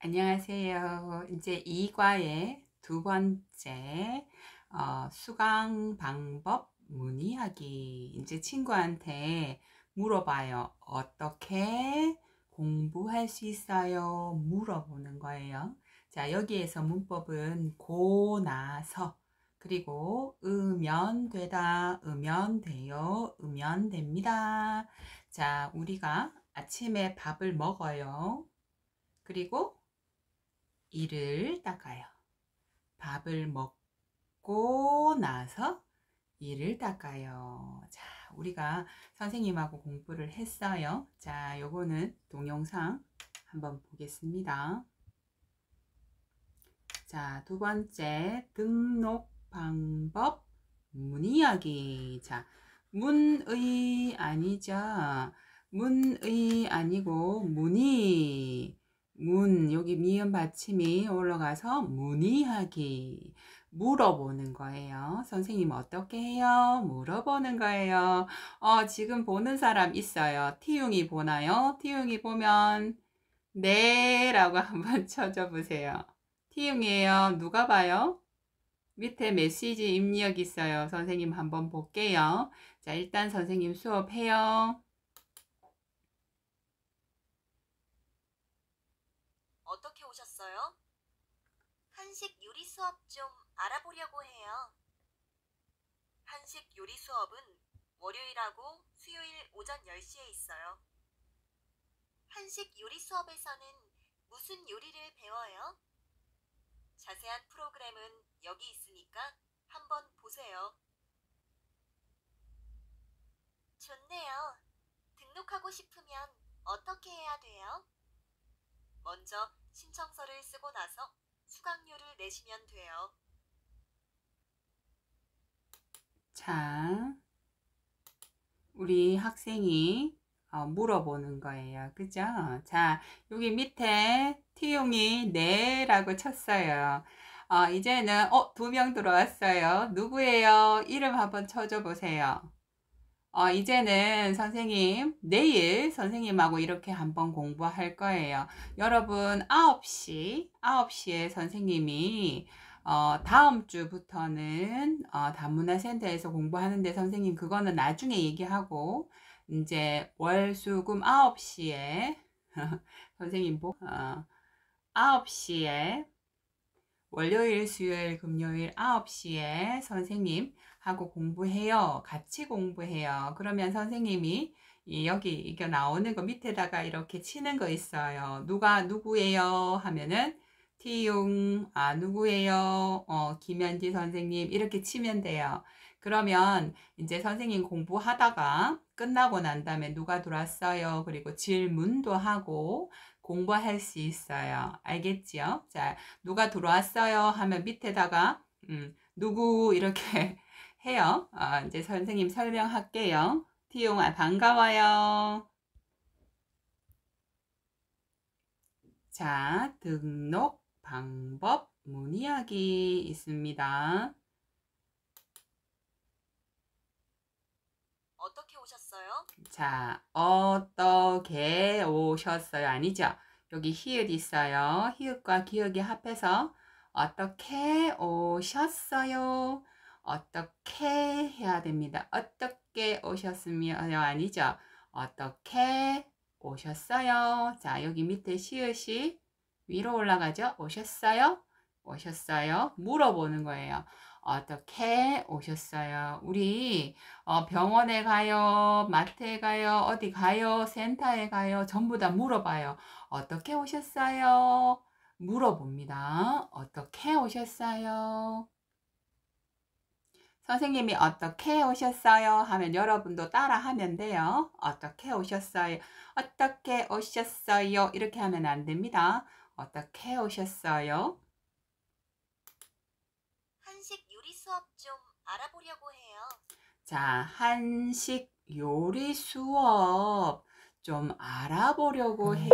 안녕하세요. 이제 2과의 두 번째 어, 수강 방법 문의하기. 이제 친구한테 물어봐요. 어떻게 공부할 수 있어요? 물어보는 거예요. 자, 여기에서 문법은 고나서 그리고 으면 되다, 으면 돼요, 으면 됩니다. 자, 우리가 아침에 밥을 먹어요. 그리고 이를 닦아요. 밥을 먹고 나서 이를 닦아요. 자, 우리가 선생님하고 공부를 했어요. 자, 요거는 동영상 한번 보겠습니다. 자, 두 번째 등록 방법 문의하기 자, 문의 아니죠. 문의 아니고 문의. 문 여기 미음 받침이 올라가서 문의하기 물어보는 거예요. 선생님 어떻게 해요? 물어보는 거예요. 어, 지금 보는 사람 있어요. 티웅이 보나요? 티웅이 보면 네 라고 한번 쳐줘 보세요. 티웅이에요. 누가 봐요? 밑에 메시지 입력 있어요. 선생님 한번 볼게요. 자, 일단 선생님 수업해요. 알아보려고 해요. 한식 요리 수업은 월요일하고 수요일 오전 10시에 있어요. 한식 요리 수업에서는 무슨 요리를 배워요? 자세한 프로그램은 여기 있으니까 한번 보세요. 좋네요. 등록하고 싶으면 어떻게 해야 돼요? 먼저 신청서를 쓰고 나서 수강료를 내시면 돼요. 자, 우리 학생이 어, 물어보는 거예요. 그죠? 자, 여기 밑에 티용이 네 라고 쳤어요. 어, 이제는 어, 두 명 들어왔어요. 누구예요? 이름 한번 쳐줘 보세요. 어, 이제는 선생님, 내일 선생님하고 이렇게 한번 공부할 거예요. 여러분, 9시, 9시에 선생님이 어, 다음 주부터는 어, 다문화 센터에서 공부하는데 선생님 그거는 나중에 얘기하고 이제 월 수금 9시에 선생님 뭐 어, 9시에 월요일, 수요일, 금요일 9시에 선생님하고 공부해요. 같이 공부해요. 그러면 선생님이 여기 이게 나오는 거 밑에다가 이렇게 치는 거 있어요. 누가 누구예요? 하면은 티용 아 누구예요? 어 김현지 선생님 이렇게 치면 돼요. 그러면 이제 선생님 공부하다가 끝나고 난 다음에 누가 들어왔어요? 그리고 질문도 하고 공부할 수 있어요. 알겠지요? 자, 누가 들어왔어요? 하면 밑에다가 음, 누구 이렇게 해요. 아, 이제 선생님 설명할게요. 티용아 반가워요. 자, 등록 방법 문의하기 있습니다. 어떻게 오셨어요? 자, 어떻게 오셨어요? 아니죠. 여기 히읗 있어요. 히읗과 기억이 합해서 어떻게 오셨어요? 어떻게 해야 됩니다. 어떻게 오셨으면 아니죠. 어떻게 오셨어요? 자, 여기 밑에 시옷이 위로 올라가죠. 오셨어요? 오셨어요? 물어보는 거예요. 어떻게 오셨어요? 우리 어, 병원에 가요, 마트에 가요, 어디 가요, 센터에 가요, 전부 다 물어봐요. 어떻게 오셨어요? 물어봅니다. 어떻게 오셨어요? 선생님이 어떻게 오셨어요? 하면 여러분도 따라하면 돼요. 어떻게 오셨어요? 어떻게 오셨어요? 이렇게 하면 안 됩니다. 어떻게 오셨어요? 한식 요리 수업 좀 알아보려고 해요. 자, 한식 요리 수업 좀 알아보려고 음. 해요.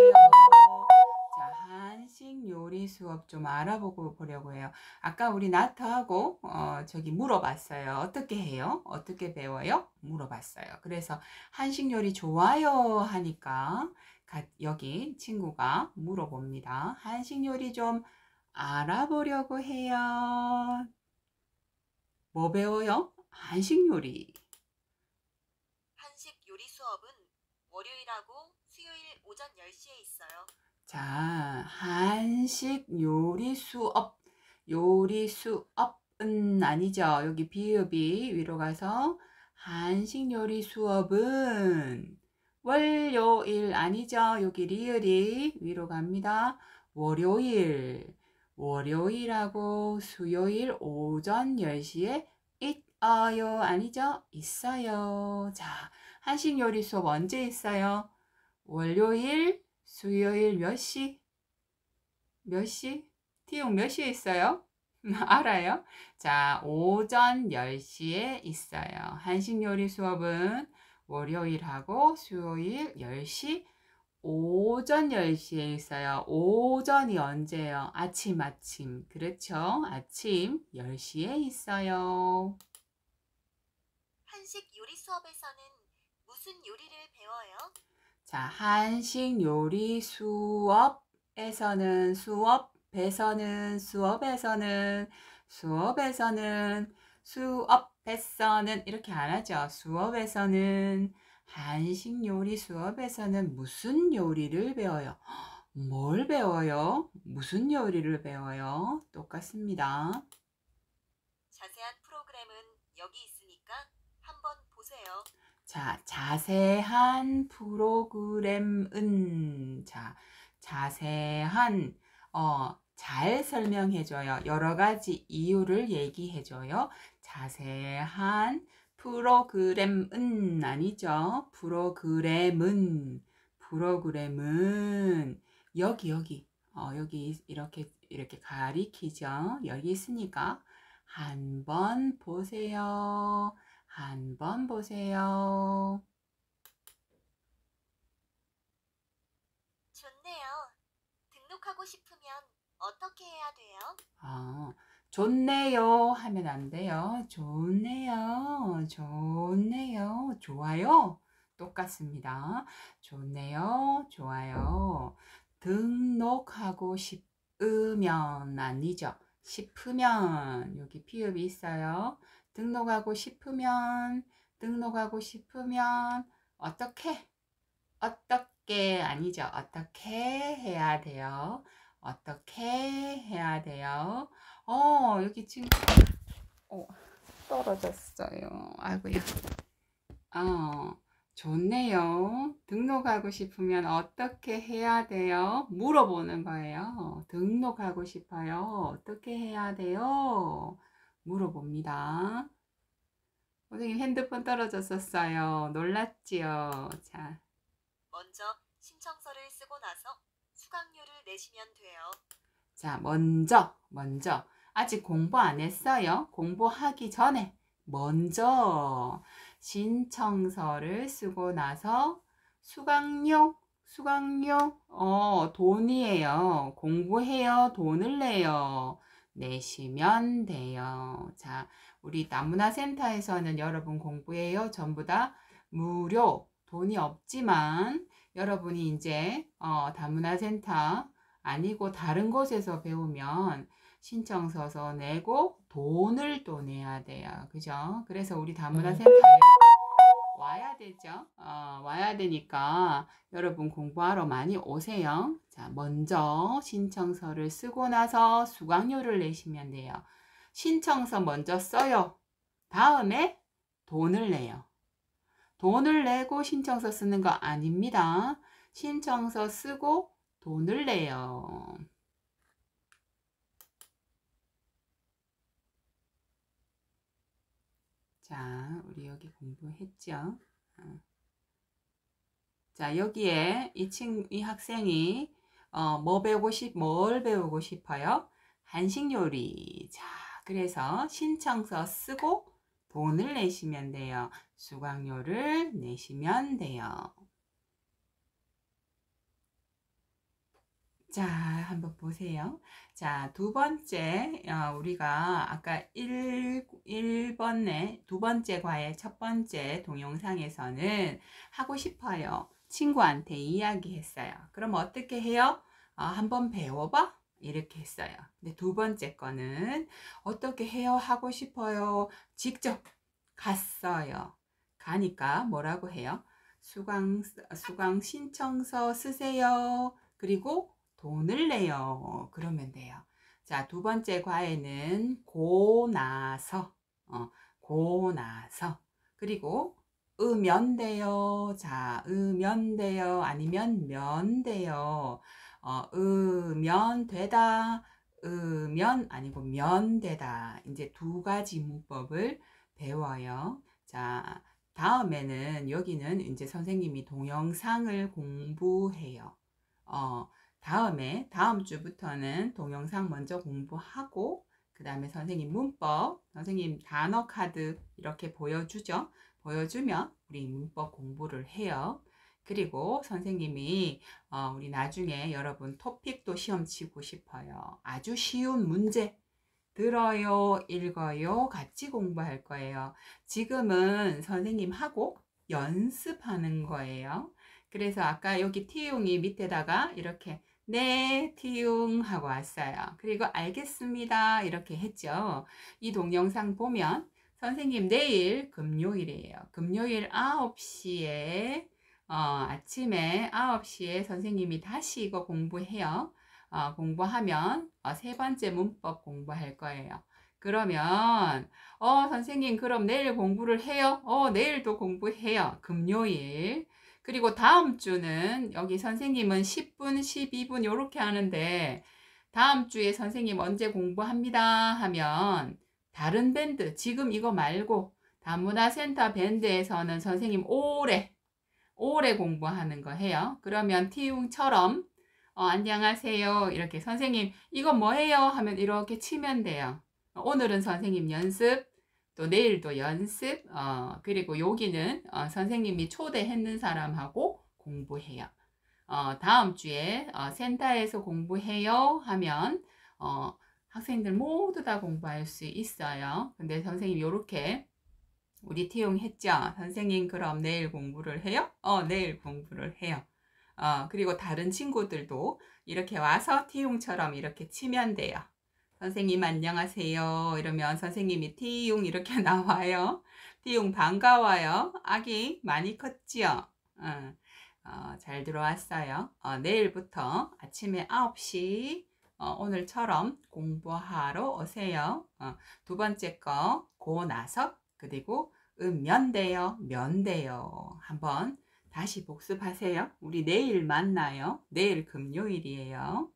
자, 한식 요리 수업 좀 알아보고 보려고 해요. 아까 우리 나트하고 어, 저기 물어봤어요. 어떻게 해요? 어떻게 배워요? 물어봤어요. 그래서 한식 요리 좋아요 하니까 여기 친구가 물어봅니다. 한식 요리 좀 알아보려고 해요. 뭐 배워요? 한식 요리. 한식 요리 수업은 월요일하고 수요일 오전 10시에 있어요. 자, 한식 요리 수업. 요리 수업은 아니죠. 여기 비읍이 위로 가서 한식 요리 수업은 월요일 아니죠. 여기 리을이 위로 갑니다. 월요일. 월요일하고 수요일 오전 10시에 있어요. 아니죠? 있어요. 자, 한식 요리 수업 언제 있어요? 월요일 수요일 몇 시? 몇 시? 티용 몇 시에 있어요? 알아요? 자, 오전 10시에 있어요. 한식 요리 수업은 월요일하고 수요일 10시, 오전 10시에 있어요. 오전이 언제예요? 아침, 아침. 그렇죠? 아침 10시에 있어요. 한식 요리 수업에서는 무슨 요리를 배워요? 자, 한식 요리 수업에서는 수업에서는 수업에서는 수업에서는 수업에서는 이렇게 안 하죠. 수업에서는 한식 요리 수업에서는 무슨 요리를 배워요? 뭘 배워요? 무슨 요리를 배워요? 똑같습니다. 자, 자세한 프로그램은 자, 자세한 어, 잘 설명해 줘요. 여러 가지 이유를 얘기해 줘요. 자세한 프로그램은 아니죠. 프로그램은 프로그램은 여기 여기 어, 여기 이렇게 이렇게 가리키죠. 여기 있으니까 한번 보세요. 한번 보세요. 좋네요. 등록하고 싶으면 어떻게 해야 돼요? 아, 좋네요 하면 안 돼요. 좋네요. 좋네요. 좋아요. 똑같습니다. 좋네요. 좋아요. 등록하고 싶으면 아니죠. 싶으면 여기 피읍이 있어요. 등록하고 싶으면 등록하고 싶으면 어떻게 어떻게 아니죠 어떻게 해야 돼요 어떻게 해야 돼요 어 여기 지금 어, 떨어졌어요 아이고야 어 좋네요 등록하고 싶으면 어떻게 해야 돼요 물어보는 거예요 등록하고 싶어요 어떻게 해야 돼요 물어봅니다. 선생님 핸드폰 떨어졌었어요. 놀랐지요? 자. 먼저 신청서를 쓰고 나서 수강료를 내시면 돼요. 자, 먼저, 먼저. 아직 공부 안 했어요. 공부하기 전에 먼저 신청서를 쓰고 나서 수강료, 수강료, 어, 돈이에요. 공부해요. 돈을 내요. 내시면 돼요. 자, 우리 남문화센터에서는 여러분 공부해요. 전부 다 무료, 돈이 없지만 여러분이 이제 어, 다문화센터 아니고 다른 곳에서 배우면 신청서서 내고 돈을 또 내야 돼요. 그죠? 그래서 우리 다문화센터에 와야 되죠. 어, 와야 되니까 여러분 공부하러 많이 오세요. 자, 먼저 신청서를 쓰고 나서 수강료를 내시면 돼요. 신청서 먼저 써요. 다음에 돈을 내요. 돈을 내고 신청서 쓰는 거 아닙니다. 신청서 쓰고 돈을 내요. 자, 우리 여기 공부했죠? 어. 자, 여기에 이 층, 이 학생이, 어, 뭐 배우고 싶, 뭘 배우고 싶어요? 한식 요리. 자, 그래서 신청서 쓰고 돈을 내시면 돼요. 수강료를 내시면 돼요. 자, 한번 보세요. 자, 두 번째, 어, 우리가 아까 1, 1번에, 두 번째 과의 첫 번째 동영상에서는 하고 싶어요. 친구한테 이야기했어요. 그럼 어떻게 해요? 어, 한번 배워봐? 이렇게 했어요. 근데 두 번째 거는 어떻게 해요? 하고 싶어요. 직접 갔어요. 가니까 뭐라고 해요? 수강, 수강 신청서 쓰세요. 그리고 돈을 내요. 어, 그러면 돼요. 자, 두 번째 과에는 고나서, 어, 고나서. 그리고 으면 돼요. 자, 으면 돼요. 아니면 면 돼요. 어, 으면 되다. 으면 아니고 면 되다. 이제 두 가지 문법을 배워요. 자, 다음에는 여기는 이제 선생님이 동영상을 공부해요. 어, 다음에 다음 주부터는 동영상 먼저 공부하고 그 다음에 선생님 문법, 선생님 단어 카드 이렇게 보여주죠. 보여주면 우리 문법 공부를 해요. 그리고 선생님이 어, 우리 나중에 여러분 토픽도 시험 치고 싶어요. 아주 쉬운 문제 들어요, 읽어요, 같이 공부할 거예요. 지금은 선생님하고 연습하는 거예요. 그래서 아까 여기 티용이 밑에다가 이렇게 네, 티웅 하고 왔어요. 그리고 알겠습니다. 이렇게 했죠. 이 동영상 보면 선생님 내일 금요일이에요. 금요일 9시에 어, 아침에 9시에 선생님이 다시 이거 공부해요. 어, 공부하면 어, 세 번째 문법 공부할 거예요. 그러면 어 선생님 그럼 내일 공부를 해요? 어 내일도 공부해요. 금요일 그리고 다음 주는 여기 선생님은 10분, 12분 이렇게 하는데 다음 주에 선생님 언제 공부합니다 하면 다른 밴드, 지금 이거 말고 다문화센터 밴드에서는 선생님 오래, 오래 공부하는 거 해요. 그러면 티웅처럼 어, 안녕하세요. 이렇게 선생님 이거 뭐예요? 하면 이렇게 치면 돼요. 오늘은 선생님 연습, 또 내일도 연습, 어, 그리고 여기는 어, 선생님이 초대했는 사람하고 공부해요. 어, 다음 주에 어, 센터에서 공부해요 하면 어, 학생들 모두 다 공부할 수 있어요. 근데 선생님 이렇게 우리 티용 했죠? 선생님 그럼 내일 공부를 해요? 어, 내일 공부를 해요. 어, 그리고 다른 친구들도 이렇게 와서 티용처럼 이렇게 치면 돼요. 선생님 안녕하세요. 이러면 선생님이 티용 이렇게 나와요. 티용 반가워요. 아기 많이 컸지요? 어, 어, 잘 들어왔어요. 어, 내일부터 아침에 9시 어, 오늘처럼 공부하러 오세요. 어, 두 번째 거 고나석 그리고 음면대요. 면대요. 한번 다시 복습하세요. 우리 내일 만나요. 내일 금요일이에요.